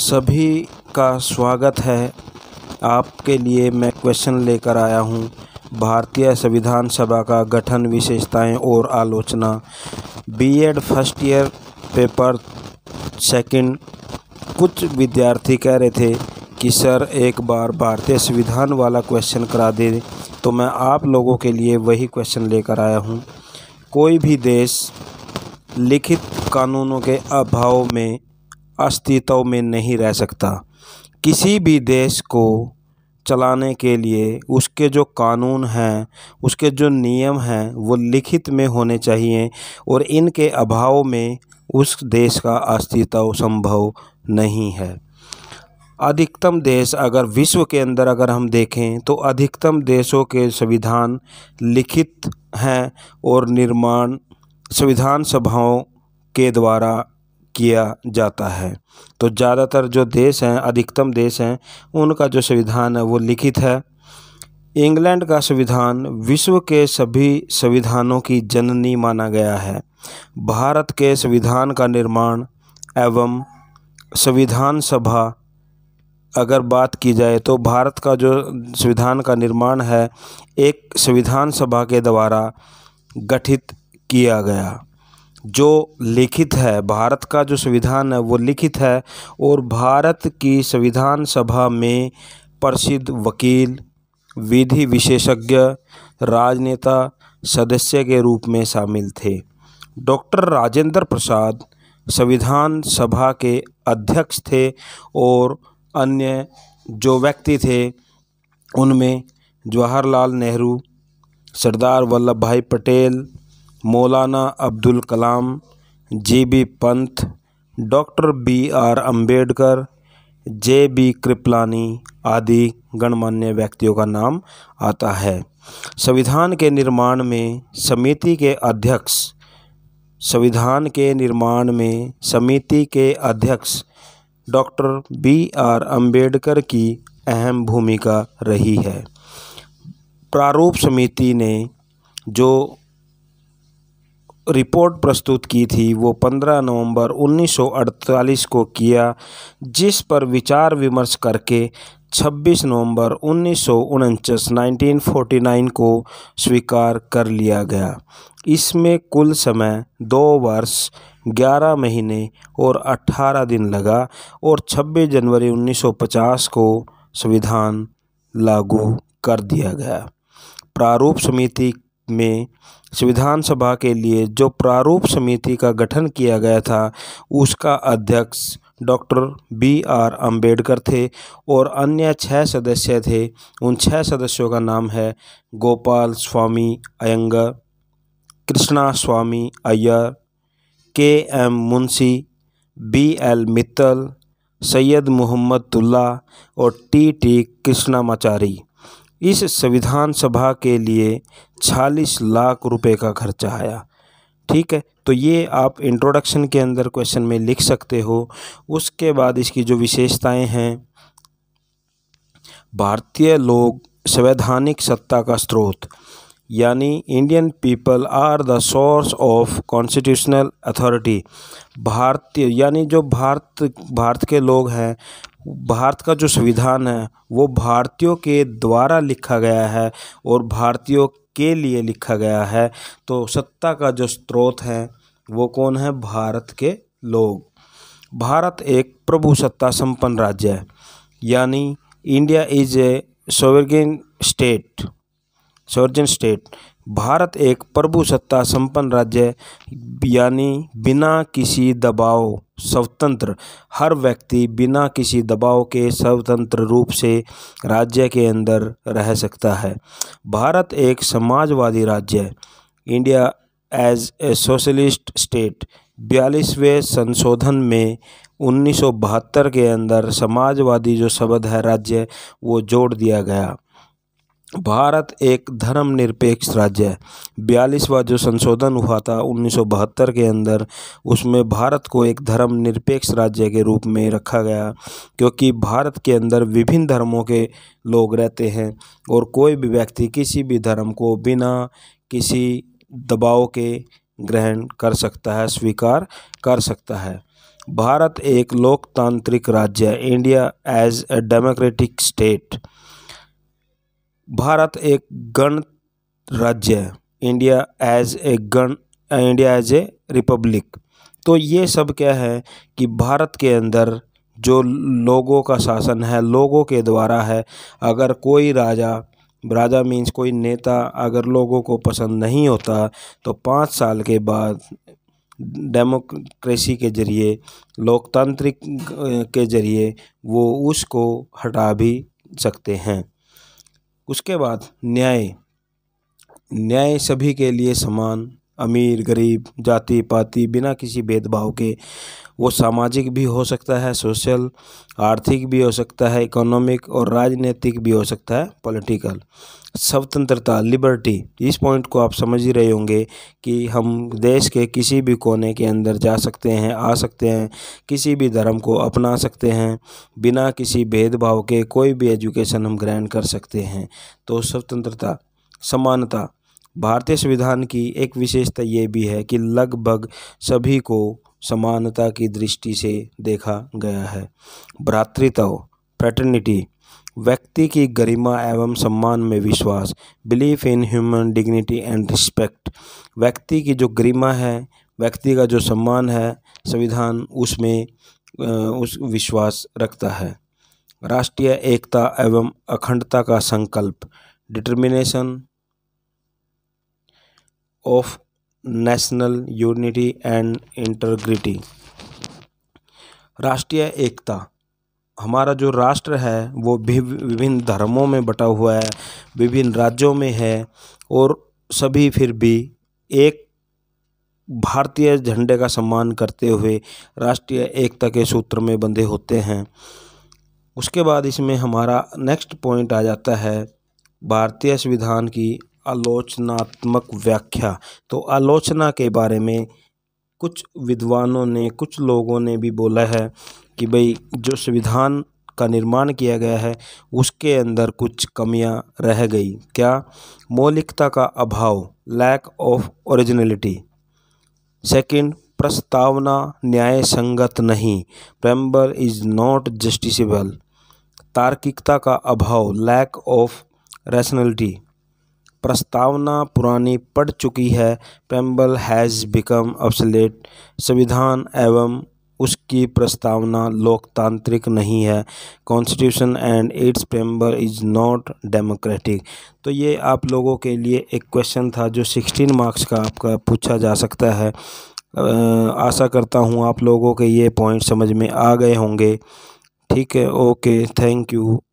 सभी का स्वागत है आपके लिए मैं क्वेश्चन लेकर आया हूँ भारतीय संविधान सभा का गठन विशेषताएं और आलोचना BEd first year paper second कुछ विद्यार्थी कह रहे थे कि सर एक बार भारतीय संविधान वाला क्वेश्चन करा दे तो मैं आप लोगों के लिए वही क्वेश्चन लेकर आया हूँ कोई भी देश लिखित कानूनों के अभाव में अस्तित्व में नहीं रह सकता किसी भी देश को चलाने के लिए उसके जो कानून हैं उसके जो नियम हैं वो लिखित में होने चाहिए और इनके अभाव में उस देश का अस्तित्व संभव नहीं है अधिकतम देश अगर विश्व के अंदर अगर हम देखें तो अधिकतम देशों के संविधान लिखित हैं और निर्माण संविधान सभाओं के द्वारा किया जाता है तो ज़्यादातर जो देश हैं अधिकतम देश हैं उनका जो संविधान है वो लिखित है इंग्लैंड का संविधान विश्व के सभी संविधानों की जननी माना गया है भारत के संविधान का निर्माण एवं संविधान सभा अगर बात की जाए तो भारत का जो संविधान का निर्माण है एक संविधान सभा के द्वारा गठित किया गया जो लिखित है भारत का जो संविधान है वो लिखित है और भारत की संविधान सभा में प्रसिद्ध वकील विधि विशेषज्ञ राजनेता सदस्य के रूप में शामिल थे डॉक्टर राजेंद्र प्रसाद संविधान सभा के अध्यक्ष थे और अन्य जो व्यक्ति थे उनमें जवाहरलाल नेहरू सरदार Vallabh Vallabhbhai Patel Maulana Abdul Kalam G B Pant doctor B R Ambedkar J B Kripalani आदि गणमान्य व्यक्तियों का नाम आता है संविधान के निर्माण में समिति के अध्यक्ष संविधान के निर्माण में समिति के अध्यक्ष डॉक्टर बी आर अंबेडकर की अहम भूमिका रही है प्रारूप समिति ने जो रिपोर्ट प्रस्तुत की थी वो 15 नवंबर 1948 को किया जिस पर विचार विमर्श करके 26 नवंबर उन्नीस 1949 को स्वीकार कर लिया गया इसमें कुल समय दो वर्ष 11 महीने और 18 दिन लगा और 26 जनवरी 1950 को संविधान लागू कर दिया गया प्रारूप समिति में संविधान सभा के लिए जो प्रारूप समिति का गठन किया गया था उसका अध्यक्ष डॉक्टर बी आर अंबेडकर थे और अन्य छः सदस्य थे उन छः सदस्यों का नाम है गोपाल स्वामी अयंगर कृष्णा स्वामी अय्यर के M Munshi B L Mittal Syed Mohammad तुल्ला और टी टी कृष्णामाचारी इस संविधान सभा के लिए छालीस लाख रुपए का खर्चा आया ठीक है तो ये आप इंट्रोडक्शन के अंदर क्वेश्चन में लिख सकते हो उसके बाद इसकी जो विशेषताएं हैं भारतीय लोग संवैधानिक सत्ता का स्रोत यानी Indian people are the source of constitutional authority भारतीय यानी जो भारत भारत के लोग हैं भारत का जो संविधान है वो भारतीयों के द्वारा लिखा गया है और भारतीयों के लिए लिखा गया है तो सत्ता का जो स्रोत है वो कौन है भारत के लोग भारत एक प्रभु सत्ता संपन्न राज्य है यानी India is a sovereign state sovereign state भारत एक प्रभु सत्ता संपन्न राज्य यानी बिना किसी दबाव स्वतंत्र हर व्यक्ति बिना किसी दबाव के स्वतंत्र रूप से राज्य के अंदर रह सकता है भारत एक समाजवादी राज्य India as a socialist state बयालीसवें संशोधन में उन्नीस के अंदर समाजवादी जो शब्द है राज्य वो जोड़ दिया गया भारत एक धर्मनिरपेक्ष राज्य है बयालीसवा जो संशोधन हुआ था 1972 के अंदर उसमें भारत को एक धर्मनिरपेक्ष राज्य के रूप में रखा गया क्योंकि भारत के अंदर विभिन्न धर्मों के लोग रहते हैं और कोई भी व्यक्ति किसी भी धर्म को बिना किसी दबाव के ग्रहण कर सकता है स्वीकार कर सकता है भारत एक लोकतांत्रिक राज्य है India as a democratic state भारत एक गण राज्य है इंडिया एज ए गण इंडिया एज ए रिपब्लिक तो ये सब क्या है कि भारत के अंदर जो लोगों का शासन है लोगों के द्वारा है अगर कोई राजा राजा मीन्स कोई नेता अगर लोगों को पसंद नहीं होता तो पाँच साल के बाद डेमोक्रेसी के जरिए लोकतांत्रिक के जरिए वो उसको हटा भी सकते हैं उसके बाद न्याय न्याय सभी के लिए समान अमीर गरीब जाति पाति बिना किसी भेदभाव के वो सामाजिक भी हो सकता है सोशल आर्थिक भी हो सकता है इकोनॉमिक और राजनीतिक भी हो सकता है पॉलिटिकल स्वतंत्रता लिबर्टी इस पॉइंट को आप समझ ही रहे होंगे कि हम देश के किसी भी कोने के अंदर जा सकते हैं आ सकते हैं किसी भी धर्म को अपना सकते हैं बिना किसी भेदभाव के कोई भी एजुकेशन हम ग्रहण कर सकते हैं तो स्वतंत्रता समानता भारतीय संविधान की एक विशेषता ये भी है कि लगभग सभी को समानता की दृष्टि से देखा गया है भ्रातृत्व फ्रेटर्निटी व्यक्ति की गरिमा एवं सम्मान में विश्वास belief in human dignity and respect व्यक्ति की जो गरिमा है व्यक्ति का जो सम्मान है संविधान उसमें उस विश्वास रखता है राष्ट्रीय एकता एवं अखंडता का संकल्प determination of national unity and integrity राष्ट्रीय एकता हमारा जो राष्ट्र है वो विभिन्न धर्मों में बटा हुआ है विभिन्न राज्यों में है और सभी फिर भी एक भारतीय झंडे का सम्मान करते हुए राष्ट्रीय एकता के सूत्र में बंधे होते हैं उसके बाद इसमें हमारा नेक्स्ट पॉइंट आ जाता है भारतीय संविधान की आलोचनात्मक व्याख्या तो आलोचना के बारे में कुछ विद्वानों ने कुछ लोगों ने भी बोला है कि भाई जो संविधान का निर्माण किया गया है उसके अंदर कुछ कमियां रह गई क्या मौलिकता का अभाव लैक ऑफ ओरिजिनलिटी सेकंड प्रस्तावना न्याय संगत नहीं प्रेम्बर इज नॉट जस्टिसेबल तार्किकता का अभाव लैक ऑफ रैशनलिटी प्रस्तावना पुरानी पड़ चुकी है पेम्बल हैज़ बिकम ऑब्सलेट संविधान एवं उसकी प्रस्तावना लोकतांत्रिक नहीं है constitution and its preamble is not democratic तो ये आप लोगों के लिए एक क्वेश्चन था जो सिक्सटीन मार्क्स का आपका पूछा जा सकता है आशा करता हूँ आप लोगों के ये पॉइंट समझ में आ गए होंगे ठीक है ओके थैंक यू